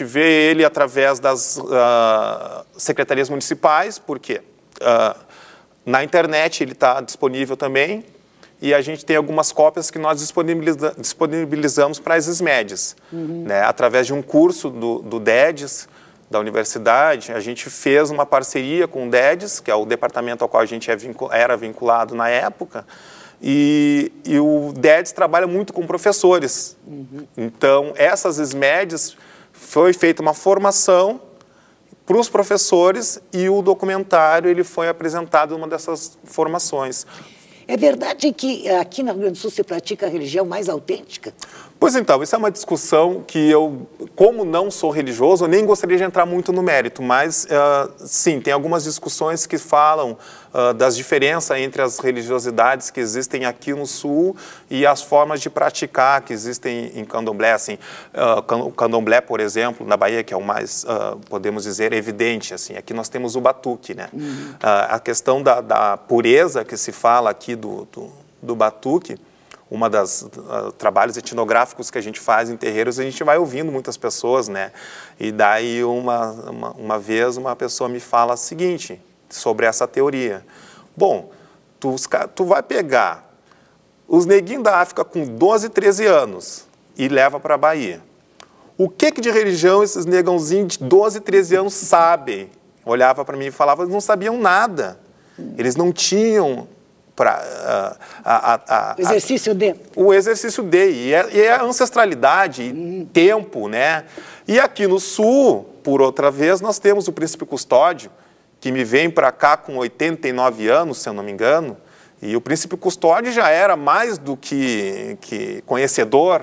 gente vê ele através das uh, secretarias municipais, porque uh, ah, na internet ele está disponível também, e a gente tem algumas cópias que nós disponibiliza, disponibilizamos para as SMEDs. Uhum. Né? Através de um curso do, do DEDES, da universidade, a gente fez uma parceria com o DEDES, que é o departamento ao qual a gente é vincul era vinculado na época, e, e o DEDES trabalha muito com professores. Uhum. Então, essas SMEDs foi feita uma formação para os professores e o documentário ele foi apresentado numa dessas formações. É verdade que aqui na Rio Grande do Sul se pratica a religião mais autêntica? Pois então, isso é uma discussão que eu, como não sou religioso, nem gostaria de entrar muito no mérito, mas uh, sim, tem algumas discussões que falam uh, das diferenças entre as religiosidades que existem aqui no Sul e as formas de praticar que existem em candomblé. Assim, o uh, ah, candomblé, por exemplo, na Bahia, que é o mais, podemos dizer, evidente, assim, aqui nós temos o batuque, né? Uhum. a questão da, da, pureza que se fala aqui do, do, do batuque, uma das uh, trabalhos etnográficos que a gente faz em terreiros, a gente vai ouvindo muitas pessoas, né? E daí uma, uma, uma vez uma pessoa me fala o seguinte sobre essa teoria. Bom, tu, tu vai pegar os neguinhos da África com 12, 13 anos e leva para a Bahia. O que, que de religião esses negãozinhos de 12, 13 anos sabem? Olhava para mim e falava, eles não sabiam nada. Eles não tinham para uh, ah, o exercício D. O exercício D e é, e é ancestralidade, hum. tempo, né? E aqui no sul, por outra vez, nós temos o príncipe custódio que me vem para cá com 89 anos, se eu não me engano, e o príncipe custódio já era mais do que, que conhecedor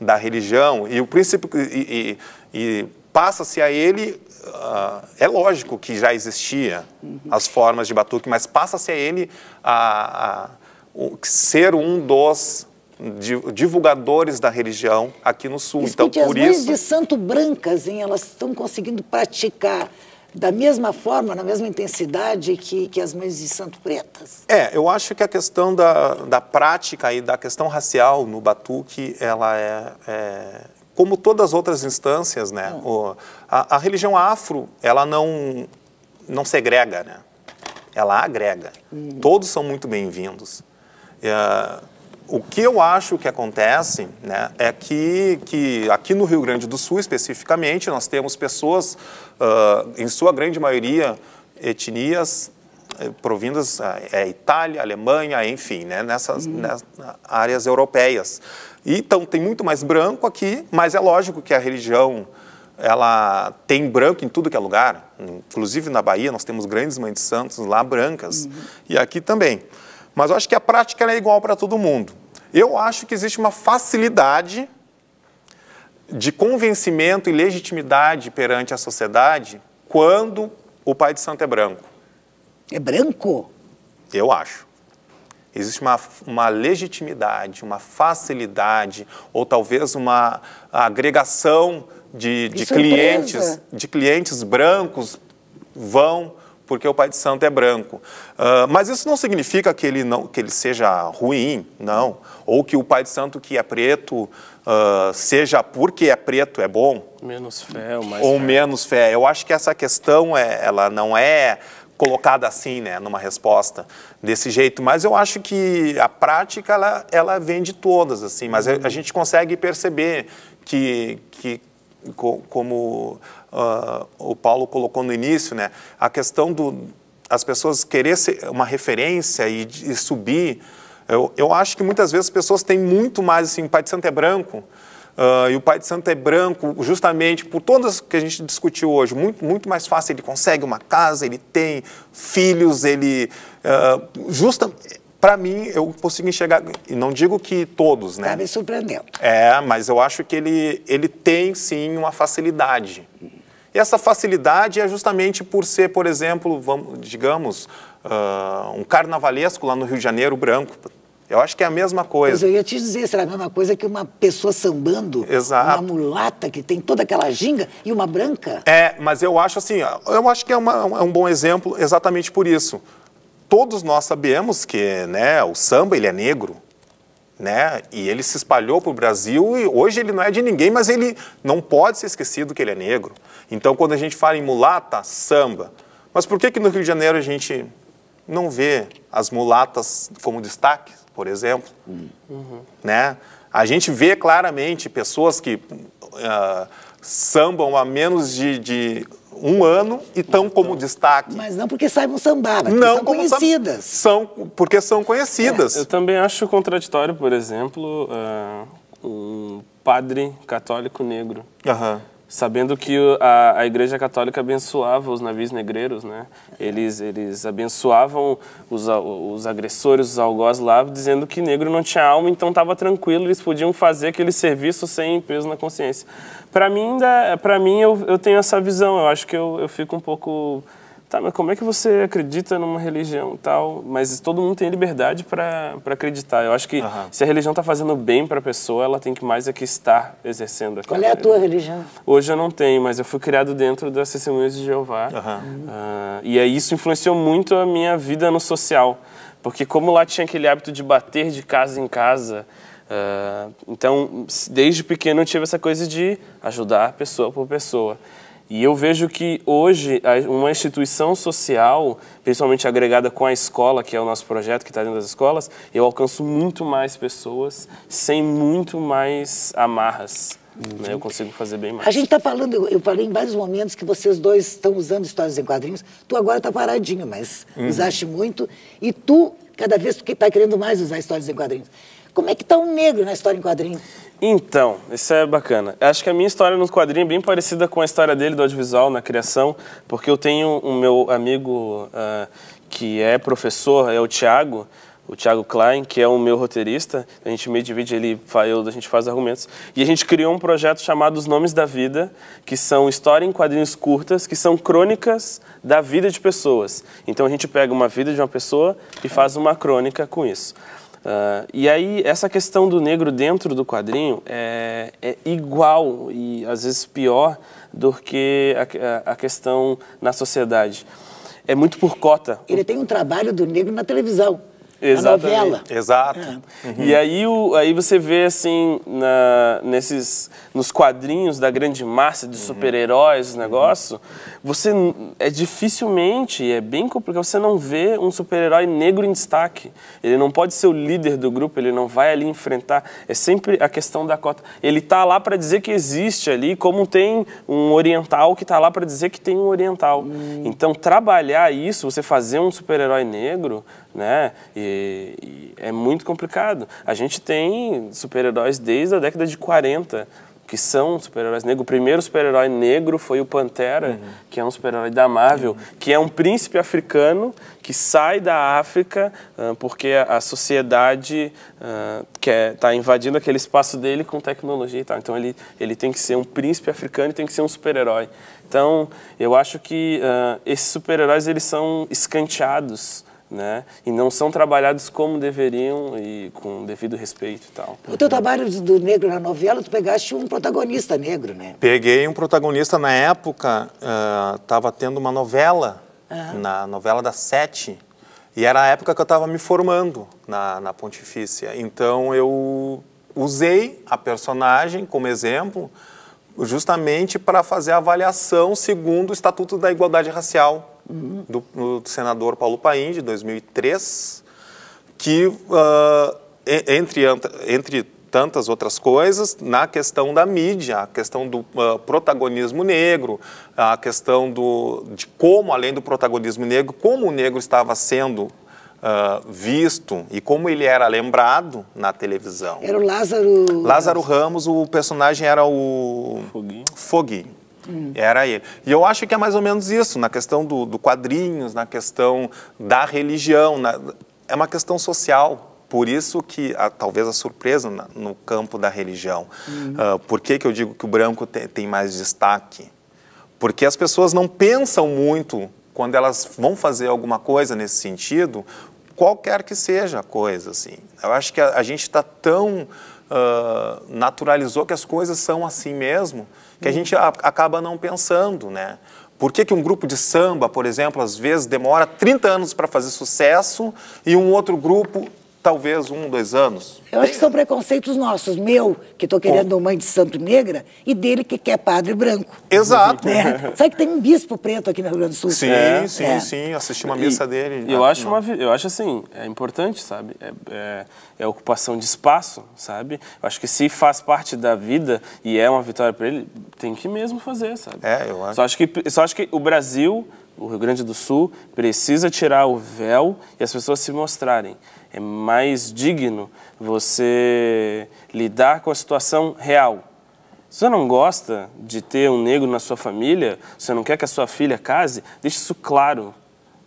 da religião e o príncipe e, e, e passa-se a ele Uh, é lógico que já existia uhum. as formas de batuque, mas passa-se a ele a, a o, ser um dos divulgadores da religião aqui no Sul. Escute, então, por as isso... de Santo Brancas, hein, elas estão conseguindo praticar da mesma forma, na mesma intensidade que, que as mães de Santo Pretas? É, eu acho que a questão da, da prática e da questão racial no Batuque, ela é, é como todas as outras instâncias, né, o, a, a, religião afro, ela não, não segrega, né? Ela agrega. Hum. Todos são muito bem-vindos. É, o que eu acho que acontece né, é que, que aqui no Rio Grande do Sul, especificamente, nós temos pessoas, uh, em sua grande maioria, etnias eh, provindas eh, é, Itália, Alemanha, enfim, né, nessas, uhum. nessas, áreas europeias. então tem muito mais branco aqui, mas é lógico que a religião ela tem branco em tudo que é lugar, inclusive na Bahia nós temos grandes mães de santos lá brancas uhum. e aqui também. Mas eu acho que a prática é igual para todo mundo. Eu acho que existe uma facilidade de convencimento e legitimidade perante a sociedade quando o pai de santo é branco. É branco? Eu acho. Existe uma, uma legitimidade, uma facilidade, ou talvez uma agregação de, de clientes, de clientes brancos vão porque o Pai de Santo é branco. Uh, mas isso não significa que ele, não, que ele seja ruim, não. Ou que o Pai de Santo que é preto uh, seja porque é preto é bom. Menos fé ou mais Ou fé. menos fé. Eu acho que essa questão, é, ela não é colocada assim, né, numa resposta desse jeito. Mas eu acho que a prática ela, ela vem de todas, assim. Mas a, a uhum. gente consegue perceber que, que como uh, o Paulo colocou no início, né, a questão do as pessoas querer ser uma referência e, e subir. Eu, eu acho que muitas vezes as pessoas têm muito mais assim, pai de santo é branco. Uh, e o pai de santo é branco, justamente por todas que a gente discutiu hoje, muito, muito mais fácil. Ele consegue uma casa, ele tem filhos, ele. Uh, justa, para mim, eu consigo enxergar, e não digo que todos, né? Está me surpreendendo. É, mas eu acho que ele, ele tem sim uma facilidade. E essa facilidade é justamente por ser, por exemplo, vamos, digamos, uh, um carnavalesco lá no Rio de Janeiro branco, eu acho que é a mesma coisa. Mas eu ia te dizer, será a mesma coisa que uma pessoa sambando, Exato. uma mulata que tem toda aquela ginga e uma branca? É, mas eu acho assim, eu acho que é, uma, é, é um bom exemplo exatamente por isso. Todos nós sabemos que né, o samba ele é negro, né? E ele se espalhou para o Brasil e hoje ele não é de ninguém, mas ele não pode ser esquecido que ele é negro. Então, quando a gente fala em mulata, samba. Mas por que que no Rio de Janeiro a gente não vê as mulatas como destaque? por exemplo. Uhum. Né? A gente vê claramente pessoas que uh, sambam há menos de, de um ano e tão então, como destaque. Mas não porque saibam sambar, mas não são conhecidas. São porque são conhecidas. É. Eu também acho contraditório, por exemplo, uh, um padre católico negro. Uhum sabendo que a, a Igreja Católica abençoava os navios negreiros, né? Eles, eles abençoavam os, os agressores, os algozes lá, dizendo que negro não tinha alma, então estava tranquilo, eles podiam fazer aquele serviço sem peso na consciência. Para mim, para mim eu, eu tenho essa visão, eu acho que eu, eu fico um pouco tá, mas como é que você acredita numa religião tal? Mas todo mundo tem liberdade para acreditar. Eu acho que se a religião está fazendo bem para a pessoa, ela tem que mais é que estar exercendo aquela Qual é a tua religião? Hoje eu não tenho, mas eu fui criado dentro das Testemunhas de Jeová. Uh, e aí isso influenciou muito a minha vida no social. Porque como lá tinha aquele hábito de bater de casa em casa, uh, então desde pequeno eu tive essa coisa de ajudar pessoa por pessoa. E eu vejo que hoje uma instituição social, principalmente agregada com a escola, que é o nosso projeto que está dentro das escolas, eu alcanço muito mais pessoas sem muito mais amarras. Uhum. Né? Eu consigo fazer bem mais. A gente está falando, eu, falei em vários momentos que vocês dois estão usando histórias em quadrinhos. Tu agora está paradinho, mas uhum. usaste muito. E tu, cada vez, está querendo mais usar histórias em quadrinhos. Como é que está um negro na história em quadrinho? Então, isso é bacana. Acho que a minha história nos quadrinhos é bem parecida com a história dele do audiovisual, na criação, porque eu tenho um meu amigo uh, que é professor, é o Tiago, o Thiago Klein, que é o meu roteirista, a gente meio divide, ele eu, a gente faz argumentos, e a gente criou um projeto chamado Os Nomes da Vida, que são história em quadrinhos curtas, que são crônicas da vida de pessoas. Então a gente pega uma vida de uma pessoa e faz uma crônica com isso. Uh, e aí, essa questão do negro dentro do quadrinho é, é igual e às vezes pior do que a, a, questão na sociedade. É muito por cota. Ele tem um trabalho do negro na televisão. Exatamente. a novela. Exato. É. Uhum. E aí, o, aí você vê, assim, na, nesses, nos quadrinhos da grande massa de uhum. super-heróis, uhum. negócio, você é dificilmente, é bem complicado, você não vê um super-herói negro em destaque. Ele não pode ser o líder do grupo, ele não vai ali enfrentar. É sempre a questão da cota. Ele tá lá para dizer que existe ali, como tem um oriental que tá lá para dizer que tem um oriental. Uhum. Então, trabalhar isso, você fazer um super-herói negro, né? E, e é muito complicado. A gente tem super-heróis desde a década de 40 que são super-heróis negros. O primeiro super-herói negro foi o Pantera, uhum. que é um super-herói da Marvel, uhum. que é um príncipe africano que sai da África uh, porque a sociedade uh, ah, está invadindo aquele espaço dele com tecnologia e tal. Então ele ele tem que ser um príncipe africano e tem que ser um super-herói. Então eu acho que uh, esses super-heróis eles são escanteados né? E não são trabalhados como deveriam e com devido respeito e tal. O teu trabalho do negro na novela, tu pegaste um protagonista negro, né? Peguei um protagonista na época, estava eh, uh, tendo uma novela, uhum. na novela das sete, e era a época que eu estava me formando na, na Pontifícia. Então eu usei a personagem como exemplo justamente para fazer a avaliação segundo o Estatuto da Igualdade Racial do, do senador Paulo Paim, de 2003, que, uh, entre, entre tantas outras coisas, na questão da mídia, a questão do uh, protagonismo negro, a questão do, de como, além do protagonismo negro, como o negro estava sendo uh, visto e como ele era lembrado na televisão. Era o Lázaro... Lázaro Ramos, o personagem era o... Foguinho. Foguinho. Hum. Era ele. E eu acho que é mais ou menos isso, na questão do, do quadrinhos, na questão da religião, na, é uma questão social. Por isso que a, talvez a surpresa na, no campo da religião. Hum. Uh, por que, que eu digo que o branco te, tem mais destaque? Porque as pessoas não pensam muito quando elas vão fazer alguma coisa nesse sentido, qualquer que seja a coisa, assim. Eu acho que a, a gente está tão uh, naturalizou que as coisas são assim mesmo, que a gente a, acaba não pensando, né? Por que, que um grupo de samba, por exemplo, às vezes demora 30 anos para fazer sucesso e um outro grupo talvez um, dois anos. Eu acho que são preconceitos nossos, meu, que estou querendo uma mãe de santo negra, e dele que quer padre branco. Exato. Né? Sabe que tem um bispo preto aqui no Rio Grande do Sul? Sim, é, sim, é. sim, assisti uma missa e, dele. eu, ah, acho uma, eu acho assim, é importante, sabe? É, é, é ocupação de espaço, sabe? Eu acho que se faz parte da vida e é uma vitória para ele, tem que mesmo fazer, sabe? É, eu acho. Só acho que, só acho que o Brasil o Rio Grande do Sul precisa tirar o véu e as pessoas se mostrarem. É mais digno você lidar com a situação real. Se você não gosta de ter um negro na sua família, você não quer que a sua filha case, deixe isso claro.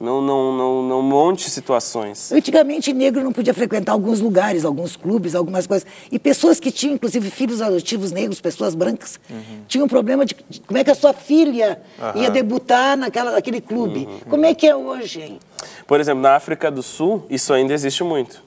Não, não, não, não monte situações. Antigamente, negro não podia frequentar alguns lugares, alguns clubes, algumas coisas. E pessoas que tinham, inclusive, filhos adotivos negros, pessoas brancas, uhum. tinham um problema de como é que a sua filha uhum. ia debutar naquela, naquele clube. Uhum. Como é que é hoje? Por exemplo, na África do Sul, isso ainda existe muito.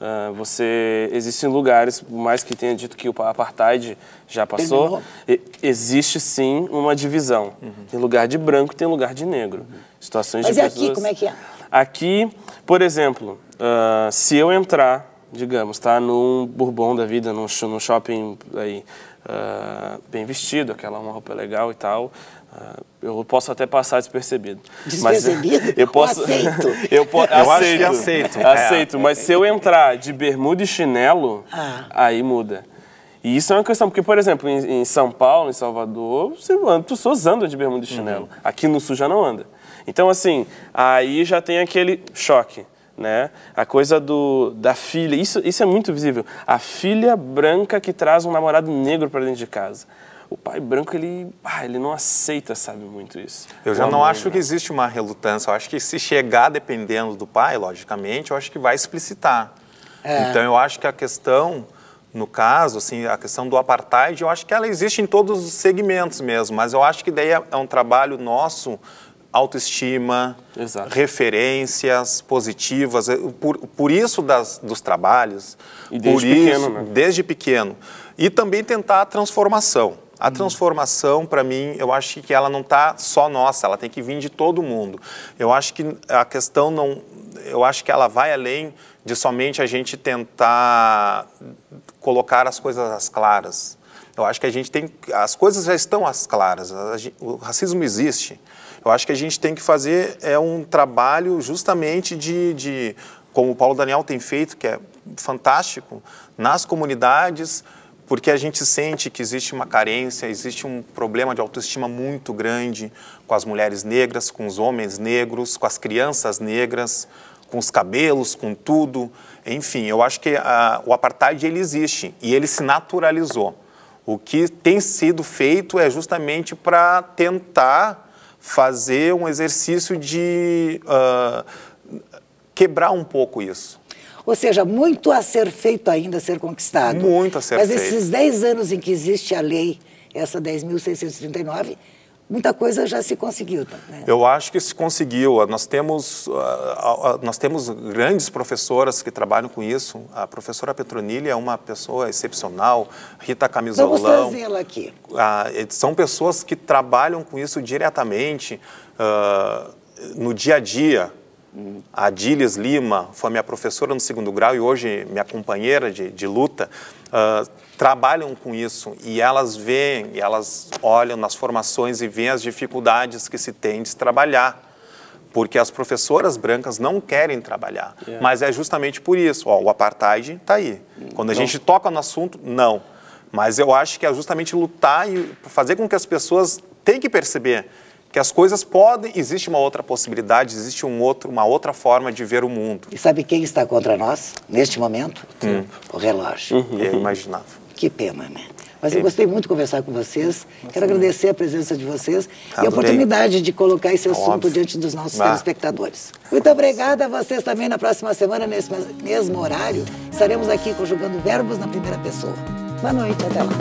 Uh, você existem lugares, por mais que tenha dito que o apartheid já passou, e, existe sim uma divisão. Uhum. Tem lugar de branco, tem lugar de negro. Uhum. Situações Mas de pessoas... aqui como é que é? Aqui, por exemplo, uh, se eu entrar, digamos, tá num Bourbon da vida, num, num shopping aí uh, bem vestido, aquela uma roupa legal e tal, ah, eu posso até passar despercebido. Despercebido? Mas, eu posso. aceito. eu, po... eu aceito. aceito. É. aceito. Mas se eu entrar de bermuda e chinelo, ah. aí muda. E isso é uma questão, porque, por exemplo, em, em São Paulo, em Salvador, você anda, pessoas andam de bermuda e chinelo. Uhum. Aqui no sul já não anda. Então, assim, aí já tem aquele choque. Né? A coisa do, da filha, isso, isso é muito visível. A filha branca que traz um namorado negro para dentro de casa o pai branco, ele, ah, ele não aceita, sabe, muito isso. Eu já não mãe, acho né? que existe uma relutância. Eu acho que se chegar dependendo do pai, logicamente, eu acho que vai explicitar. É. Então, eu acho que a questão no caso, assim, a questão do apartheid, eu acho que ela existe em todos os segmentos mesmo, mas eu acho que daí é, é um trabalho nosso, autoestima, Exato. referências positivas, eh, por, por isso das, dos trabalhos, e desde por pequeno, isso, né? desde pequeno. E também tentar a transformação. A hum. transformação, para mim, eu acho que ela não está só nossa, ela tem que vir de todo mundo. Eu acho que a questão não. Eu acho que ela vai além de somente a gente tentar colocar as coisas às claras. Eu acho que a gente tem. As coisas já estão às claras, o racismo existe. Eu acho que a gente tem que fazer é um trabalho justamente de, de como o Paulo Daniel tem feito, que é fantástico, nas comunidades porque a gente sente que existe uma carência, existe um problema de autoestima muito grande com as mulheres negras, com os homens negros, com as crianças negras, com os cabelos, com tudo. Enfim, eu acho que a, ah, o apartheid ele existe e ele se naturalizou. O que tem sido feito é justamente para tentar fazer um exercício de uh, quebrar um pouco isso. Ou seja, muito a ser feito ainda, a ser conquistado. Muito a ser Mas feito. Mas esses 10 anos em que existe a lei, essa 10.639, muita coisa já se conseguiu. Tá, né? Eu acho que se conseguiu. Ah, nós temos, ah, ah, nós temos grandes professoras que trabalham com isso. A professora Petronilha é uma pessoa excepcional, Rita Camisolão. Vamos trazê-la aqui. São pessoas que trabalham com isso diretamente no dia a dia. A Adílias Lima foi minha professora no segundo grau e hoje minha companheira de, de luta. Uh, trabalham com isso e elas veem, e elas olham nas formações e veem as dificuldades que se tem de se trabalhar. Porque as professoras brancas não querem trabalhar. Yeah. É. Mas é justamente por isso. Ó, o apartheid está aí. Quando a não. gente toca no assunto, não. Mas eu acho que é justamente lutar e fazer com que as pessoas tenham que perceber que as coisas podem, existe uma outra possibilidade, existe um outro, uma outra forma de ver o mundo. E sabe quem está contra nós neste momento? Hum. O relógio. Uhum. Eu imaginava. Que pena, né? Mas eu gostei muito de conversar com vocês. Quero né? agradecer a presença de vocês Adorei. e a oportunidade de colocar esse tá assunto Óbvio. diante dos nossos ah. telespectadores. Muito obrigada a vocês também. Na próxima semana, nesse mesmo horário, estaremos aqui conjugando verbos na primeira pessoa. Boa noite, até lá.